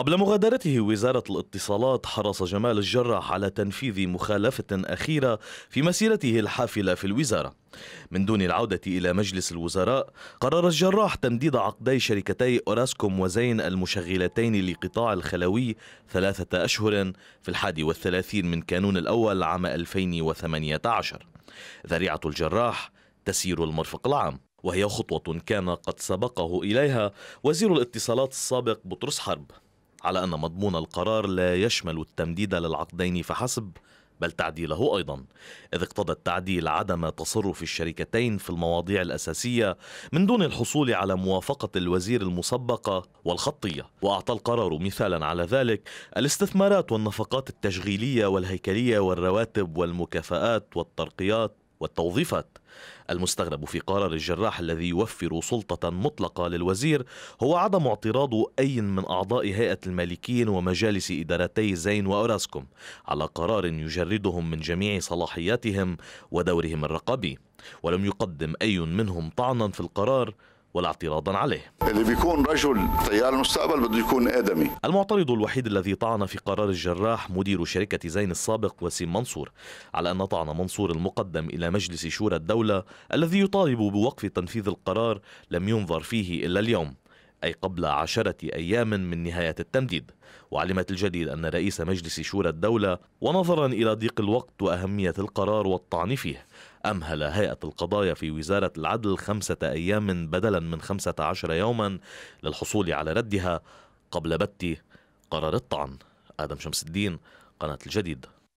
قبل مغادرته وزارة الاتصالات حرص جمال الجراح على تنفيذ مخالفة أخيرة في مسيرته الحافلة في الوزارة من دون العودة إلى مجلس الوزراء قرر الجراح تمديد عقدي شركتي أوراسكوم وزين المشغلتين لقطاع الخلوي ثلاثة أشهر في الحادي والثلاثين من كانون الأول عام 2018 ذريعة الجراح تسير المرفق العام وهي خطوة كان قد سبقه إليها وزير الاتصالات السابق بطرس حرب على أن مضمون القرار لا يشمل التمديد للعقدين فحسب بل تعديله أيضا إذ اقتضى التعديل عدم تصرف الشركتين في المواضيع الأساسية من دون الحصول على موافقة الوزير المسبقة والخطية وأعطى القرار مثالا على ذلك الاستثمارات والنفقات التشغيلية والهيكلية والرواتب والمكافآت والترقيات والتوظيفات المستغرب في قرار الجراح الذي يوفر سلطة مطلقة للوزير هو عدم اعتراض أي من أعضاء هيئة المالكين ومجالس إدارتي زين وأوراسكوم على قرار يجردهم من جميع صلاحياتهم ودورهم الرقابي ولم يقدم أي منهم طعنا في القرار ولا اعتراضا عليه اللي بيكون رجل تيار المستقبل بده يكون آدمي المعترض الوحيد الذي طعن في قرار الجراح مدير شركة زين السابق وسيم منصور على أن طعن منصور المقدم إلى مجلس شورى الدولة الذي يطالب بوقف تنفيذ القرار لم ينظر فيه إلا اليوم أي قبل عشرة أيام من نهاية التمديد وعلمت الجديد أن رئيس مجلس شورى الدولة ونظرا إلى ضيق الوقت وأهمية القرار والطعن فيه أمهل هيئة القضايا في وزارة العدل خمسة أيام بدلا من خمسة عشر يوما للحصول على ردها قبل بت قرار الطعن آدم شمس الدين قناة الجديد